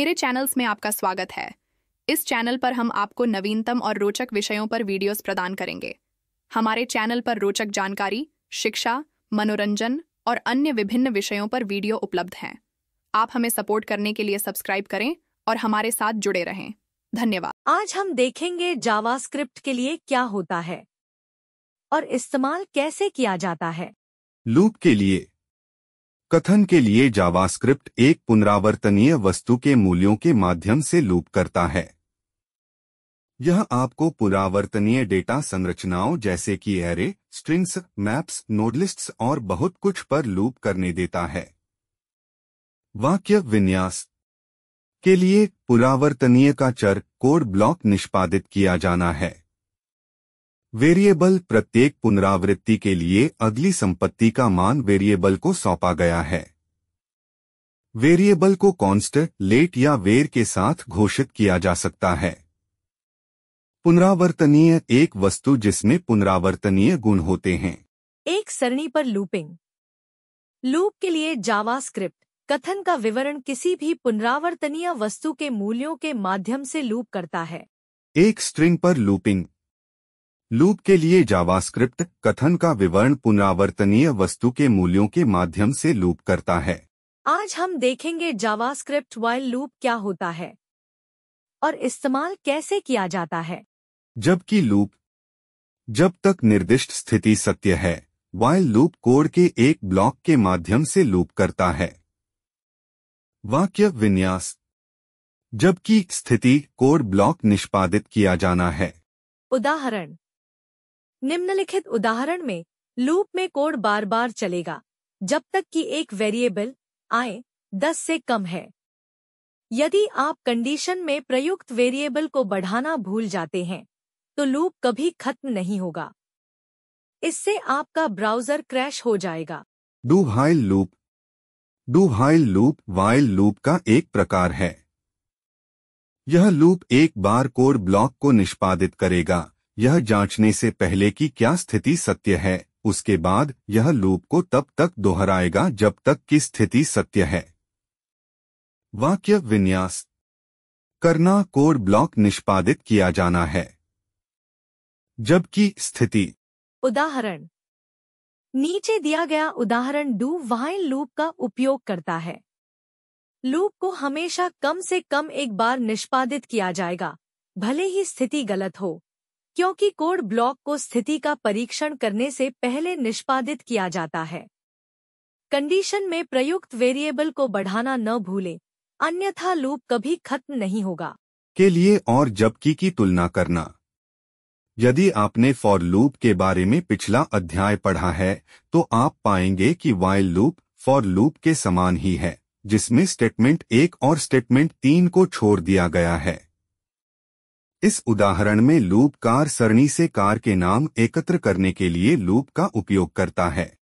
मेरे चैनल्स में आपका स्वागत है इस चैनल पर हम आपको नवीनतम और रोचक विषयों पर वीडियोस प्रदान करेंगे हमारे चैनल पर रोचक जानकारी शिक्षा मनोरंजन और अन्य विभिन्न विषयों पर वीडियो उपलब्ध हैं आप हमें सपोर्ट करने के लिए सब्सक्राइब करें और हमारे साथ जुड़े रहें धन्यवाद आज हम देखेंगे जावास्क्रिप्ट के लिए क्या होता है और इस्तेमाल कैसे किया जाता है लूप के लिए कथन के लिए जावास्क्रिप्ट एक पुनरावर्तनीय वस्तु के मूल्यों के माध्यम से लूप करता है यह आपको पुनरावर्तनीय डेटा संरचनाओं जैसे कि एरे स्ट्रिंग्स मैप्स नोडलिस्ट्स और बहुत कुछ पर लूप करने देता है वाक्य विन्यास के लिए पुरावर्तनीय का चर कोड ब्लॉक निष्पादित किया जाना है वेरिएबल प्रत्येक पुनरावृत्ति के लिए अगली संपत्ति का मान वेरिएबल को सौंपा गया है वेरिएबल को कांस्टेंट लेट या वेर के साथ घोषित किया जा सकता है पुनरावर्तनीय एक वस्तु जिसमें पुनरावर्तनीय गुण होते हैं एक सरणी पर लूपिंग लूप के लिए जावास्क्रिप्ट कथन का विवरण किसी भी पुनरावर्तनीय वस्तु के मूल्यों के माध्यम से लूप करता है एक स्ट्रिंग पर लूपिंग लूप के लिए जावास्क्रिप्ट कथन का विवरण पुनरावर्तनीय वस्तु के मूल्यों के माध्यम से लूप करता है आज हम देखेंगे जावास्क्रिप्ट वाइल लूप क्या होता है और इस्तेमाल कैसे किया जाता है जबकि लूप जब तक निर्दिष्ट स्थिति सत्य है वाइल लूप कोड के एक ब्लॉक के माध्यम से लूप करता है वाक्य विन्यास जबकि स्थिति कोड ब्लॉक निष्पादित किया जाना है उदाहरण निम्नलिखित उदाहरण में लूप में कोड बार बार चलेगा जब तक कि एक वेरिएबल आए 10 से कम है यदि आप कंडीशन में प्रयुक्त वेरिएबल को बढ़ाना भूल जाते हैं तो लूप कभी खत्म नहीं होगा इससे आपका ब्राउजर क्रैश हो जाएगा do while loop do while loop while loop का एक प्रकार है यह लूप एक बार कोड ब्लॉक को निष्पादित करेगा यह जांचने से पहले कि क्या स्थिति सत्य है उसके बाद यह लूप को तब तक दोहराएगा जब तक कि स्थिति सत्य है वाक्य विन्यास करना कोड ब्लॉक निष्पादित किया जाना है जबकि स्थिति उदाहरण नीचे दिया गया उदाहरण डू वाइन लूप का उपयोग करता है लूप को हमेशा कम से कम एक बार निष्पादित किया जाएगा भले ही स्थिति गलत हो क्योंकि कोड ब्लॉक को स्थिति का परीक्षण करने से पहले निष्पादित किया जाता है कंडीशन में प्रयुक्त वेरिएबल को बढ़ाना न भूलें अन्यथा लूप कभी खत्म नहीं होगा के लिए और जबकि की तुलना करना यदि आपने फॉर लूप के बारे में पिछला अध्याय पढ़ा है तो आप पाएंगे कि वाइल लूप फॉर लूप के समान ही है जिसमें स्टेटमेंट एक और स्टेटमेंट तीन को छोड़ दिया गया है इस उदाहरण में लूप कार सरणी से कार के नाम एकत्र करने के लिए लूप का उपयोग करता है